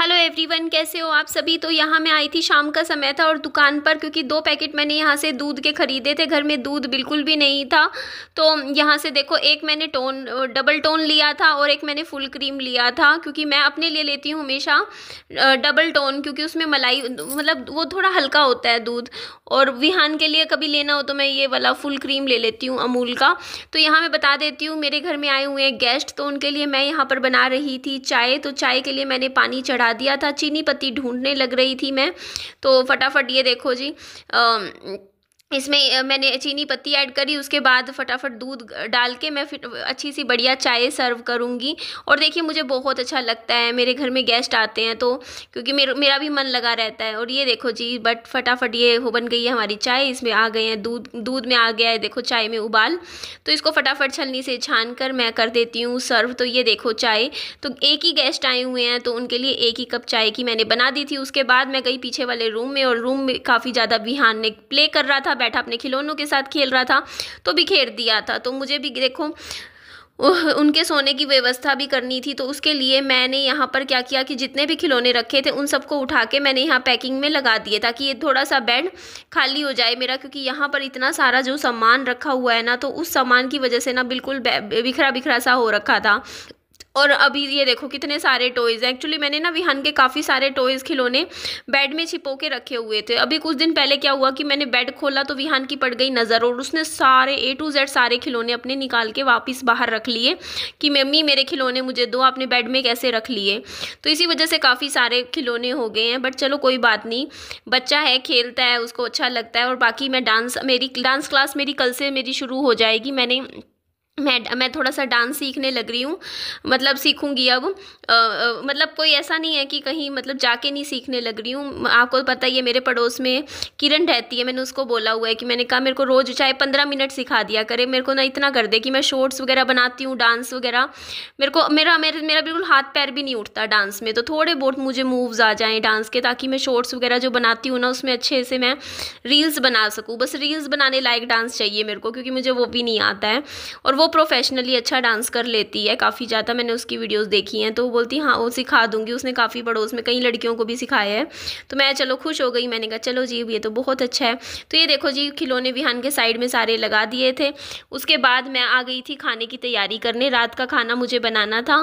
hello everyone कैसे हो आप सभी तो यहाँ मैं आई थी शाम का समय था और दुकान पर क्योंकि दो पैकेट मैंने यहाँ से दूध के ख़रीदे थे घर में दूध बिल्कुल भी नहीं था तो यहाँ से देखो एक मैंने टोन डबल टोन लिया था और एक मैंने फुल क्रीम लिया था क्योंकि मैं अपने लिए लेती हूँ हमेशा डबल टोन क्योंकि उसमें मलाई मतलब वो थोड़ा हल्का होता है दूध और विहान के लिए कभी लेना हो तो मैं ये वाला फुल क्रीम ले लेती हूँ अमूल का तो यहाँ मैं बता देती हूँ मेरे घर में आए हुए गेस्ट तो उनके लिए मैं यहाँ पर बना रही थी चाय तो चाय के लिए मैंने पानी चढ़ा चढ़ा दिया था चीनी पत्ती ढूंढने लग रही थी मैं तो फटाफट ये देखो जी आ, इसमें मैंने चीनी पत्ती ऐड करी उसके बाद फटाफट दूध डाल के मैं फिर अच्छी सी बढ़िया चाय सर्व करूँगी और देखिए मुझे बहुत अच्छा लगता है मेरे घर में गेस्ट आते हैं तो क्योंकि मेर, मेरा भी मन लगा रहता है और ये देखो जी बट फटाफट ये हो बन गई है हमारी चाय इसमें आ गए हैं दूध दूध में आ गया है देखो चाय में उबाल तो इसको फटाफट छलनी से छान कर मैं कर देती हूँ सर्व तो ये देखो चाय तो एक ही गेस्ट आए हुए हैं तो उनके लिए एक ही कप चाय की मैंने बना दी थी उसके बाद मैं गई पीछे वाले रूम में और रूम में काफ़ी ज़्यादा बिहान ने प्ले कर रहा था बैठा अपने खिलौनों के साथ खेल रहा था तो बिखेर दिया था तो मुझे भी देखो उनके सोने की व्यवस्था भी करनी थी तो उसके लिए मैंने यहाँ पर क्या किया कि जितने भी खिलौने रखे थे उन सबको उठा के मैंने यहाँ पैकिंग में लगा दिए ताकि ये थोड़ा सा बेड खाली हो जाए मेरा क्योंकि यहाँ पर इतना सारा जो सामान रखा हुआ है ना तो उस सामान की वजह से ना बिल्कुल बिखरा बिखरा सा हो रखा था और अभी ये देखो कितने सारे टॉयज़ हैं एक्चुअली मैंने ना विहान के काफ़ी सारे टॉयज़ खिलौने बेड में छिपो के रखे हुए थे अभी कुछ दिन पहले क्या हुआ कि मैंने बेड खोला तो विहान की पड़ गई नज़र और उसने सारे ए टू जेड सारे खिलौने अपने निकाल के वापस बाहर रख लिए कि मम्मी मेरे खिलौने मुझे दो आपने बेड में कैसे रख लिए तो इसी वजह से काफ़ी सारे खिलौने हो गए हैं बट चलो कोई बात नहीं बच्चा है खेलता है उसको अच्छा लगता है और बाकी मैं डांस मेरी डांस क्लास मेरी कल से मेरी शुरू हो जाएगी मैंने मैं मैं थोड़ा सा डांस सीखने लग रही हूँ मतलब सीखूंगी अब आ, आ, मतलब कोई ऐसा नहीं है कि कहीं मतलब जाके नहीं सीखने लग रही हूँ आपको तो पता ही है मेरे पड़ोस में किरण रहती है मैंने उसको बोला हुआ है कि मैंने कहा मेरे को रोज़ चाहे पंद्रह मिनट सिखा दिया करे मेरे को ना इतना कर दे कि मैं शॉर्ट्स वगैरह बनाती हूँ डांस वगैरह मेरे को मेरा मेरे मेरा बिल्कुल हाथ पैर भी नहीं उठता डांस में तो थोड़े बहुत मुझे मूव्स आ जाएँ डांस के ताकि मैं शॉर्ट्स वगैरह जो बनाती हूँ ना उसमें अच्छे से मैं रील्स बना सकूँ बस रील्स बनाने लायक डांस चाहिए मेरे को क्योंकि मुझे वो भी नहीं आता है और वो वो प्रोफेशनली अच्छा डांस कर लेती है काफ़ी ज़्यादा मैंने उसकी वीडियोस देखी हैं तो वो बोलती हाँ वो सिखा दूंगी उसने काफ़ी पड़ोस में कई लड़कियों को भी सिखाया है तो मैं चलो खुश हो गई मैंने कहा चलो जी ये तो बहुत अच्छा है तो ये देखो जी खिलौने विहान के साइड में सारे लगा दिए थे उसके बाद मैं आ गई थी खाने की तैयारी करने रात का खाना मुझे बनाना था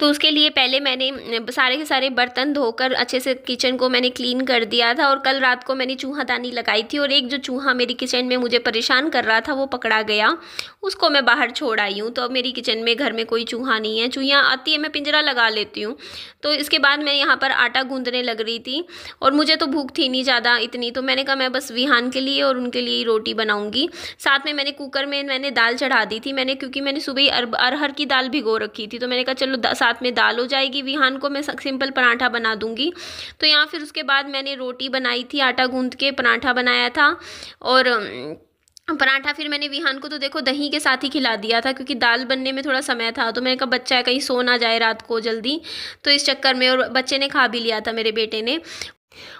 तो उसके लिए पहले मैंने सारे के सारे बर्तन धोकर अच्छे से किचन को मैंने क्लीन कर दिया था और कल रात को मैंने चूहादानी लगाई थी और एक जो चूहा मेरी किचन में मुझे परेशान कर रहा था वो पकड़ा गया उसको मैं बाहर छोड़ आई हूँ तो अब मेरी किचन में घर में कोई चूहा नहीं है चूहियाँ आती है मैं पिंजरा लगा लेती हूँ तो इसके बाद मैं यहाँ पर आटा गूँधने लग रही थी और मुझे तो भूख थी नहीं ज़्यादा इतनी तो मैंने कहा मैं बस विहान के लिए और उनके लिए रोटी बनाऊँगी साथ में मैंने कुकर में मैंने दाल चढ़ा दी थी मैंने क्योंकि मैंने सुबह अरहर की दाल भिगो रखी थी तो मैंने कहा चलो साथ में दाल हो जाएगी विहान को मैं सिंपल पराठा बना दूंगी तो यहाँ फिर उसके बाद मैंने रोटी बनाई थी आटा गूंद के पराठा बनाया था और पराठा फिर मैंने विहान को तो देखो दही के साथ ही खिला दिया था क्योंकि दाल बनने में थोड़ा समय था तो मैंने कहा बच्चा है कहीं सो ना जाए रात को जल्दी तो इस चक्कर में और बच्चे ने खा भी लिया था मेरे बेटे ने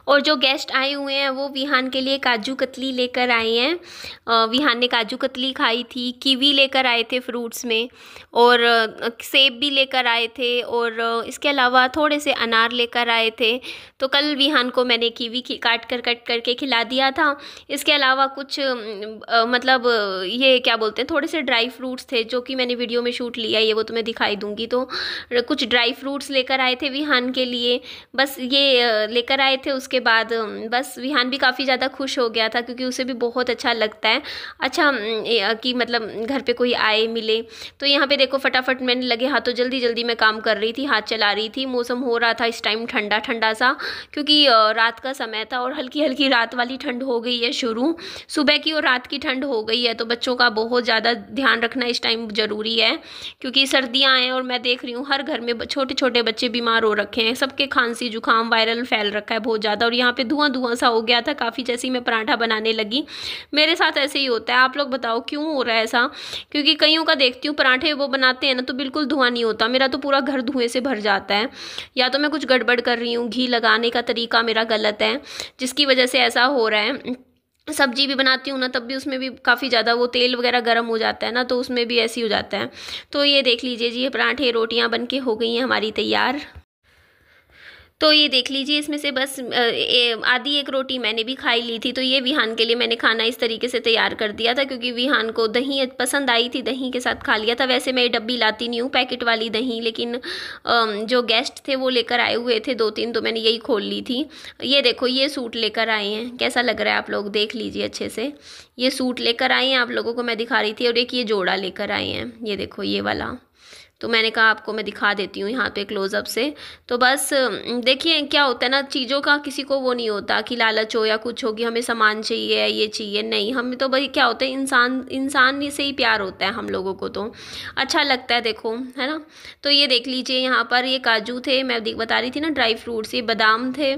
और जो गेस्ट आए हुए हैं वो विहान के लिए काजू कतली लेकर आए हैं विहान ने काजू कतली खाई थी कीवी लेकर आए थे फ्रूट्स में और सेब भी लेकर आए थे और इसके अलावा थोड़े से अनार लेकर आए थे तो कल विहान को मैंने कीवी की काट कर कट करके खिला दिया था इसके अलावा कुछ मतलब ये क्या बोलते हैं थोड़े से ड्राई फ्रूट्स थे जो कि मैंने वीडियो में शूट लिया ये वो तुम्हें दिखाई दूँगी तो कुछ ड्राई फ्रूट्स लेकर आए थे विहान के लिए बस ये लेकर आए थे उसके बाद बस विहान भी काफ़ी ज़्यादा खुश हो गया था क्योंकि उसे भी बहुत अच्छा लगता है अच्छा कि मतलब घर पे कोई आए मिले तो यहाँ पे देखो फटाफट मैंने लगे हाथों जल्दी जल्दी मैं काम कर रही थी हाथ चला रही थी मौसम हो रहा था इस टाइम ठंडा ठंडा सा क्योंकि रात का समय था और हल्की हल्की रात वाली ठंड हो गई है शुरू सुबह की और रात की ठंड हो गई है तो बच्चों का बहुत ज़्यादा ध्यान रखना इस टाइम ज़रूरी है क्योंकि सर्दियाँ हैं और मैं देख रही हूँ हर घर में छोटे छोटे बच्चे बीमार हो रखे हैं सबके खांसी जुकाम वायरल फैल रखा है बहुत ज़्यादा जाता और यहाँ पे धुआं धुआं सा हो गया था काफ़ी जैसे ही मैं पराठा बनाने लगी मेरे साथ ऐसे ही होता है आप लोग बताओ क्यों हो रहा है ऐसा क्योंकि कईयों का देखती हूँ पराठे वो बनाते हैं ना तो बिल्कुल धुआं नहीं होता मेरा तो पूरा घर धुएँ से भर जाता है या तो मैं कुछ गड़बड़ कर रही हूँ घी लगाने का तरीका मेरा गलत है जिसकी वजह से ऐसा हो रहा है सब्जी भी बनाती हूँ ना तब भी उसमें भी काफ़ी ज़्यादा वो तेल वगैरह गर्म हो जाता है ना तो उसमें भी ऐसी हो जाता है तो ये देख लीजिए जी ये पराठे रोटियाँ बन के हो गई हैं हमारी तैयार तो ये देख लीजिए इसमें से बस आधी एक रोटी मैंने भी खाई ली थी तो ये विहान के लिए मैंने खाना इस तरीके से तैयार कर दिया था क्योंकि विहान को दही पसंद आई थी दही के साथ खा लिया था वैसे मैं डब्बी लाती नहीं हूँ पैकेट वाली दही लेकिन जो गेस्ट थे वो लेकर आए हुए थे दो तीन तो मैंने यही खोल ली थी ये देखो ये सूट लेकर आए हैं कैसा लग रहा है आप लोग देख लीजिए अच्छे से ये सूट लेकर आए हैं आप लोगों को मैं दिखा रही थी और एक ये जोड़ा लेकर आए हैं ये देखो ये वाला तो मैंने कहा आपको मैं दिखा देती हूँ यहाँ पे क्लोज़अप से तो बस देखिए क्या होता है ना चीज़ों का किसी को वो नहीं होता कि लालच हो या कुछ होगी हमें सामान चाहिए या ये चाहिए नहीं हमें तो भाई क्या होता है इंसान इंसान से ही प्यार होता है हम लोगों को तो अच्छा लगता है देखो है ना तो ये देख लीजिए यहाँ पर ये काजू थे मैं बता रही थी ना ड्राई फ्रूट्स ये बादाम थे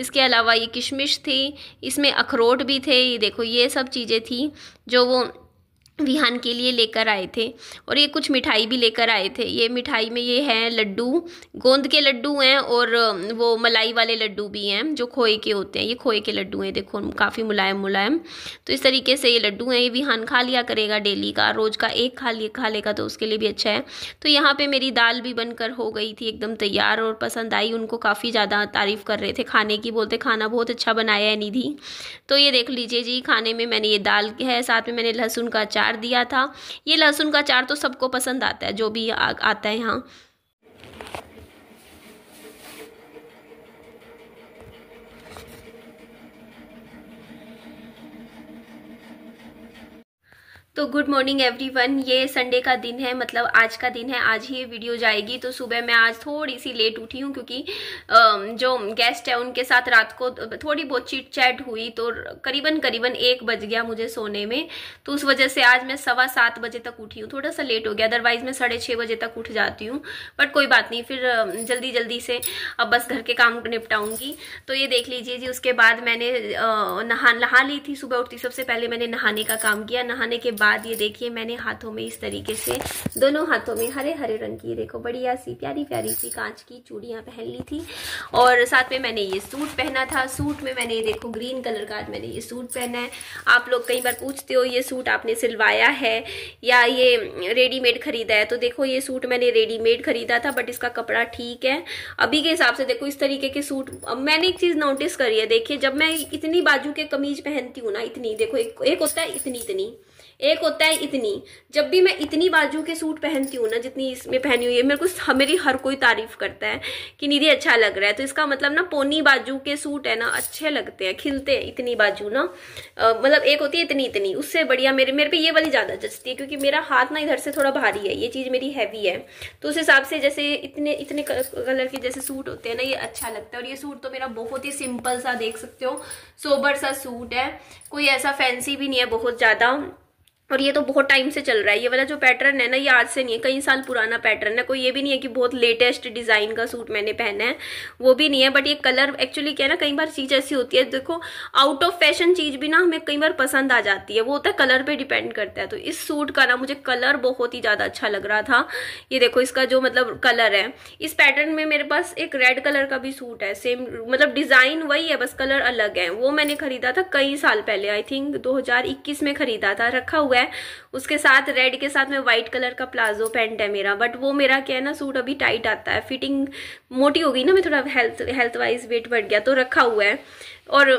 इसके अलावा ये किशमिश थी इसमें अखरोट भी थे ये देखो ये सब चीज़ें थी जो वो विहान के लिए लेकर आए थे और ये कुछ मिठाई भी लेकर आए थे ये मिठाई में ये है लड्डू गोंद के लड्डू हैं और वो मलाई वाले लड्डू भी हैं जो खोए के होते हैं ये खोए के लड्डू हैं देखो काफ़ी मुलायम मुलायम तो इस तरीके से ये लड्डू हैं ये विहान खा लिया करेगा डेली का रोज़ का एक खा लिया खा लेगा तो उसके लिए भी अच्छा है तो यहाँ पर मेरी दाल भी बनकर हो गई थी एकदम तैयार और पसंद आई उनको काफ़ी ज़्यादा तारीफ़ कर रहे थे खाने की बोलते खाना बहुत अच्छा बनाया है निधि तो ये देख लीजिए जी खाने में मैंने ये दाल है साथ में मैंने लहसुन का अचार अचार दिया था ये लहसुन का अचार तो सबको पसंद आता है जो भी आ, आता है यहाँ तो गुड मॉर्निंग एवरीवन ये संडे का दिन है मतलब आज का दिन है आज ही ये वीडियो जाएगी तो सुबह मैं आज थोड़ी सी लेट उठी हूँ क्योंकि जो गेस्ट है उनके साथ रात को थोड़ी बहुत चिट चैट हुई तो करीबन करीबन एक बज गया मुझे सोने में तो उस वजह से आज मैं सवा सात बजे तक उठी हूँ थोड़ा सा लेट हो गया अदरवाइज मैं साढ़े छः बजे तक उठ जाती हूँ बट कोई बात नहीं फिर जल्दी जल्दी से अब बस घर के काम निपटाऊंगी तो ये देख लीजिए जी उसके बाद मैंने नहा नहा ली थी सुबह उठती सबसे पहले मैंने नहाने का काम किया नहाने के बाद बाद ये देखिए मैंने हाथों में इस तरीके से दोनों हाथों में हरे हरे रंग की देखो बढ़िया सी प्यारी प्यारी सी कांच की चूड़ियाँ पहन ली थी और साथ में मैंने ये सूट पहना था सूट में मैंने ये देखो ग्रीन कलर का मैंने ये सूट पहना है आप लोग कई बार पूछते हो ये सूट आपने सिलवाया है या ये रेडीमेड खरीदा है तो देखो ये सूट मैंने रेडीमेड खरीदा था बट इसका कपड़ा ठीक है अभी के हिसाब से देखो इस तरीके के सूट मैंने एक चीज़ नोटिस करी है देखिए जब मैं इतनी बाजू के कमीज पहनती हूँ ना इतनी देखो एक, एक होता है इतनी इतनी एक होता है इतनी जब भी मैं इतनी बाजू के सूट पहनती हूँ ना जितनी इसमें पहनी हुई है मेरे को मेरी हर कोई तारीफ करता है कि निधि अच्छा लग रहा है तो इसका मतलब ना पोनी बाजू के सूट है ना अच्छे लगते हैं खिलते हैं इतनी बाजू ना मतलब एक होती है इतनी इतनी उससे बढ़िया मेरे मेरे पे ये वाली ज़्यादा जचती है क्योंकि मेरा हाथ ना इधर से थोड़ा भारी है ये चीज़ मेरी हैवी है तो उस हिसाब से जैसे इतने इतने कलर के जैसे सूट होते हैं ना ये अच्छा लगता है और ये सूट तो मेरा बहुत ही सिंपल सा देख सकते हो सोबर सा सूट है कोई ऐसा फैंसी भी नहीं है बहुत ज़्यादा और ये तो बहुत टाइम से चल रहा है ये वाला जो पैटर्न है ना ये आज से नहीं है कई साल पुराना पैटर्न है कोई ये भी नहीं है कि बहुत लेटेस्ट डिज़ाइन का सूट मैंने पहना है वो भी नहीं है बट ये कलर एक्चुअली क्या है ना कई बार चीज़ ऐसी होती है देखो आउट ऑफ फैशन चीज़ भी ना हमें कई बार पसंद आ जाती है वो होता है कलर पर डिपेंड करता है तो इस सूट का ना मुझे कलर बहुत ही ज़्यादा अच्छा लग रहा था ये देखो इसका जो मतलब कलर है इस पैटर्न में मेरे पास एक रेड कलर का भी सूट है सेम मतलब डिज़ाइन वही है बस कलर अलग है वो मैंने खरीदा था कई साल पहले आई थिंक दो में खरीदा था रखा हुआ है उसके साथ रेड के साथ में व्हाइट कलर का प्लाजो पेंट है मेरा बट वो मेरा क्या है ना सूट अभी टाइट आता है फिटिंग मोटी हो गई ना मैं थोड़ा हेल्थ हेल्थ वाइज वेट बढ़ गया तो रखा हुआ है और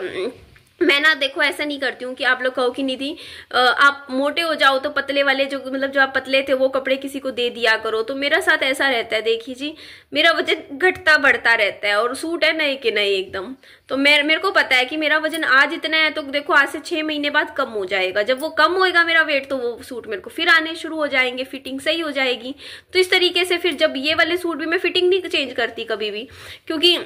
मैं ना देखो ऐसा नहीं करती हूँ कि आप लोग कहो कि निधि आप मोटे हो जाओ तो पतले वाले जो मतलब जो आप पतले थे वो कपड़े किसी को दे दिया करो तो मेरा साथ ऐसा रहता है देखिए जी मेरा वजन घटता बढ़ता रहता है और सूट है नए के नए एकदम तो मेरे मेरे को पता है कि मेरा वजन आज इतना है तो देखो आज से छः महीने बाद कम हो जाएगा जब वो कम होएगा मेरा वेट तो वो सूट मेरे को फिर आने शुरू हो जाएंगे फिटिंग सही हो जाएगी तो इस तरीके से फिर जब ये वाले सूट भी मैं फिटिंग नहीं चेंज करती कभी भी क्योंकि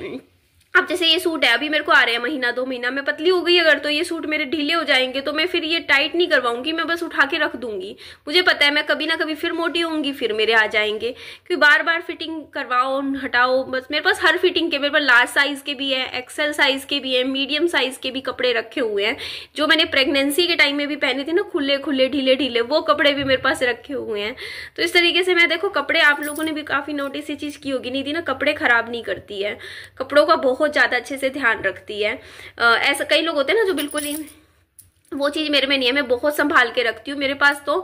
अब जैसे ये सूट है अभी मेरे को आ रहा है महीना दो महीना मैं पतली हो गई अगर तो ये सूट मेरे ढीले हो जाएंगे तो मैं फिर ये टाइट नहीं करवाऊंगी मैं बस उठा के रख दूंगी मुझे पता है मैं कभी ना कभी फिर मोटी होंगी फिर मेरे आ जाएंगे क्योंकि बार बार फिटिंग करवाओ हटाओ बस मेरे पास हर फिटिंग के मेरे पास लार्ज साइज के भी है एक्सेल साइज के भी है मीडियम साइज के भी कपड़े रखे हुए हैं जो मैंने प्रेगनेंसी के टाइम में भी पहने थे ना खुले खुले ढीले ढीले वो कपड़े भी मेरे पास रखे हुए हैं तो इस तरीके से मैं देखो कपड़े आप लोगों ने भी काफी नोटिस ये चीज की होगी नहीं थी ना कपड़े खराब नहीं करती है कपड़ों का बहुत बहुत ज़्यादा अच्छे से ध्यान रखती है ऐसा कई लोग होते हैं ना जो बिल्कुल ही वो चीज़ मेरे में नहीं है मैं बहुत संभाल के रखती हूँ मेरे पास तो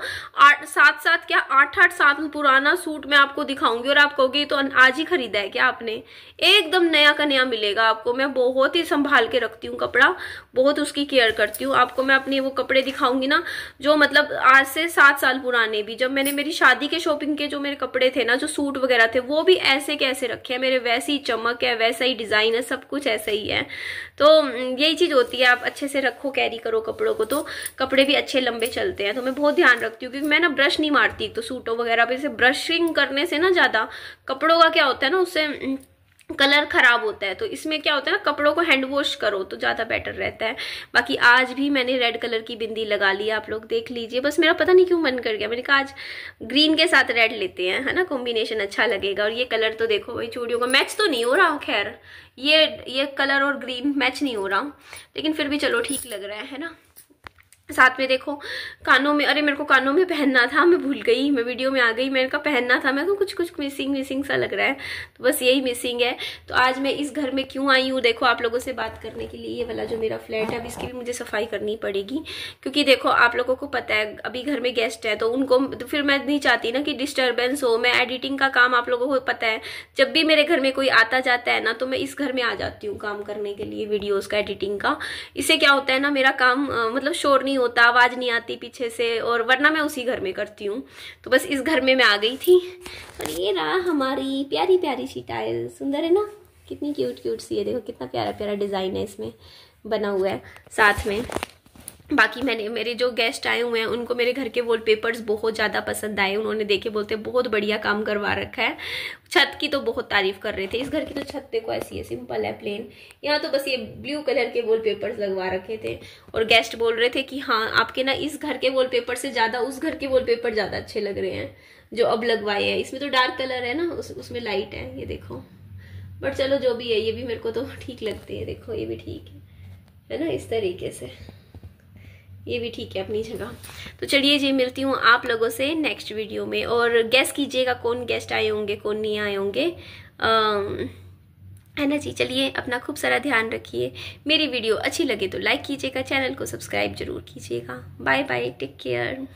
आठ सात सात क्या आठ आठ सात पुराना सूट मैं आपको दिखाऊंगी और आप कहोगे तो आज ही खरीदा है क्या आपने एकदम नया का नया मिलेगा आपको मैं बहुत ही संभाल के रखती हूँ कपड़ा बहुत उसकी केयर करती हूँ आपको मैं अपने वो कपड़े दिखाऊंगी ना जो मतलब आज से सात साल पुराने भी जब मैंने मेरी शादी के शॉपिंग के जो मेरे कपड़े थे ना जो सूट वगैरह थे वो भी ऐसे कैसे रखे है मेरे ही चमक है वैसा ही डिज़ाइन है सब कुछ ऐसा ही है तो हम्म, यही चीज़ होती है आप अच्छे से रखो कैरी करो कपड़ों को तो कपड़े भी अच्छे लंबे चलते हैं तो मैं बहुत ध्यान रखती हूँ क्योंकि मैं ना ब्रश नहीं मारती तो सूटों वगैरह पर इसे ब्रशिंग करने से ना ज़्यादा कपड़ों का क्या होता है ना उससे कलर ख़राब होता है तो इसमें क्या होता है ना कपड़ों को हैंड वॉश करो तो ज़्यादा बेटर रहता है बाकी आज भी मैंने रेड कलर की बिंदी लगा ली आप लोग देख लीजिए बस मेरा पता नहीं क्यों मन कर गया मैंने कहा आज ग्रीन के साथ रेड लेते हैं है ना कॉम्बिनेशन अच्छा लगेगा और ये कलर तो देखो भाई चूड़ियों का मैच तो नहीं हो रहा खैर ये ये कलर और ग्रीन मैच नहीं हो रहा लेकिन फिर भी चलो ठीक लग रहा है ना साथ में देखो कानों में अरे मेरे को कानों में पहनना था मैं भूल गई मैं वीडियो में आ गई मैंने कहा पहनना था मैं तो कुछ कुछ मिसिंग मिसिंग सा लग रहा है तो बस यही मिसिंग है तो आज मैं इस घर में क्यों आई हूँ देखो आप लोगों से बात करने के लिए ये वाला जो मेरा फ्लैट है अब इसकी भी मुझे सफाई करनी पड़ेगी क्योंकि देखो आप लोगों को पता है अभी घर में गेस्ट है तो उनको तो फिर मैं नहीं चाहती ना कि डिस्टर्बेंस हो मैं एडिटिंग का काम आप लोगों को पता है जब भी मेरे घर में कोई आता जाता है ना तो मैं इस घर में आ जाती हूँ काम करने के लिए वीडियोज़ का एडिटिंग का इससे क्या होता है ना मेरा काम मतलब शोर नहीं होता आवाज़ नहीं आती पीछे से और वरना मैं उसी घर में करती हूँ तो बस इस घर में मैं आ गई थी और ये रहा हमारी प्यारी प्यारी सी टाइल सुंदर है ना कितनी क्यूट क्यूट सी है देखो कितना प्यारा प्यारा डिज़ाइन है इसमें बना हुआ है साथ में बाकी मैंने मेरे जो गेस्ट आए हुए हैं उनको मेरे घर के वॉलपेपर्स बहुत ज़्यादा पसंद आए उन्होंने देखे बोलते बहुत बढ़िया काम करवा रखा है छत की तो बहुत तारीफ कर रहे थे इस घर की तो छत देखो ऐसी है सिंपल है प्लेन यहाँ तो बस ये ब्लू कलर के वॉलपेपर्स लगवा रखे थे और गेस्ट बोल रहे थे कि हाँ आपके ना इस घर के पेपर से ज़्यादा उस घर के पेपर ज़्यादा अच्छे लग रहे हैं जो अब लगवाए हैं इसमें तो डार्क कलर है ना उस उसमें लाइट है ये देखो बट चलो जो भी है ये भी मेरे को तो ठीक लगती है देखो ये भी ठीक है है ना इस तरीके से ये भी ठीक है अपनी जगह तो चलिए जी मिलती हूँ आप लोगों से नेक्स्ट वीडियो में और गेस्ट कीजिएगा कौन गेस्ट आए होंगे कौन नहीं आए होंगे है ना जी चलिए अपना खूब सारा ध्यान रखिए मेरी वीडियो अच्छी लगे तो लाइक कीजिएगा चैनल को सब्सक्राइब जरूर कीजिएगा बाय बाय टेक केयर